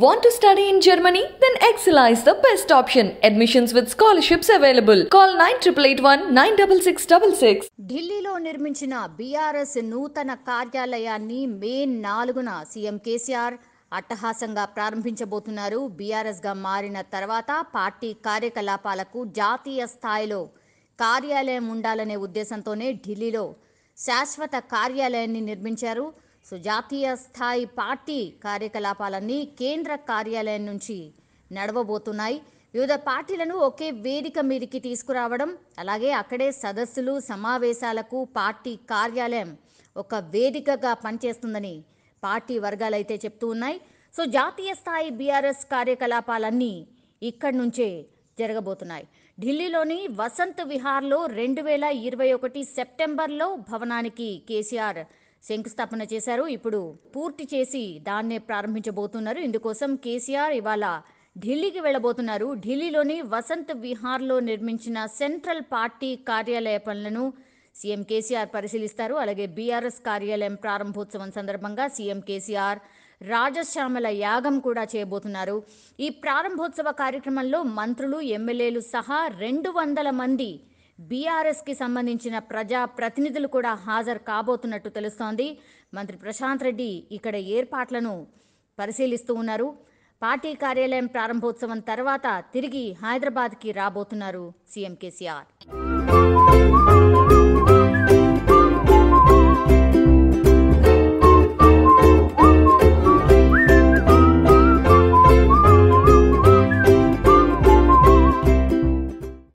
Want to study in Germany? Then Excella is the best option. Admissions with scholarships available. Call 9881-96666. ఢిల్లీలో నిర్మించిన BRS నూతన కార్యాలయాన్ని మే నాలుగున CM KCR అట్టహాసంగా ప్రారంభించబోతున్నారు బీఆర్ఎస్గా మారిన తర్వాత పార్టీ కార్యకలాపాలకు జాతీయ స్థాయిలో కార్యాలయం ఉండాలనే ఉద్దేశంతోనే ఢిల్లీలో శాశ్వత కార్యాలయాన్ని నిర్మించారు సో జాతీయ స్థాయి పార్టీ కార్యకలాపాలన్నీ కేంద్ర కార్యాలయం నుంచి నడవబోతున్నాయి వివిధ పార్టీలను ఒకే వేదిక మీదకి తీసుకురావడం అలాగే అక్కడే సదస్సులు సమావేశాలకు పార్టీ కార్యాలయం ఒక వేదికగా పనిచేస్తుందని పార్టీ వర్గాలు అయితే చెప్తూ ఉన్నాయి సో జాతీయ స్థాయి బీఆర్ఎస్ కార్యకలాపాలన్నీ ఇక్కడి నుంచే జరగబోతున్నాయి ఢిల్లీలోని వసంత్ విహార్లో రెండు వేల ఇరవై ఒకటి సెప్టెంబర్లో భవనానికి కేసీఆర్ శంకుస్థాపన చేశారు ఇప్పుడు పూర్తి చేసి దాన్నే ప్రారంభించబోతున్నారు ఇందుకోసం కేసీఆర్ ఇవాళ ఢిల్లీకి వెళ్ళబోతున్నారు ఢిల్లీలోని వసంత్ విహార్లో నిర్మించిన సెంట్రల్ పార్టీ కార్యాలయ పనులను సీఎం కేసీఆర్ పరిశీలిస్తారు అలాగే బీఆర్ఎస్ కార్యాలయం ప్రారంభోత్సవం సందర్భంగా సీఎం కేసీఆర్ రాజశ్యామల యాగం కూడా చేయబోతున్నారు ఈ ప్రారంభోత్సవ కార్యక్రమంలో మంత్రులు ఎమ్మెల్యేలు సహా రెండు వందల మంది బీఆర్ఎస్కి సంబంధించిన ప్రజా ప్రతినిధులు కూడా హాజరు కాబోతున్నట్టు తెలుస్తోంది మంత్రి ప్రశాంత్ రెడ్డి ఇక్కడ ఏర్పాట్లను పరిశీలిస్తూ ఉన్నారు పార్టీ కార్యాలయం ప్రారంభోత్సవం తర్వాత తిరిగి హైదరాబాద్కి రాబోతున్నారు సీఎం కేసీఆర్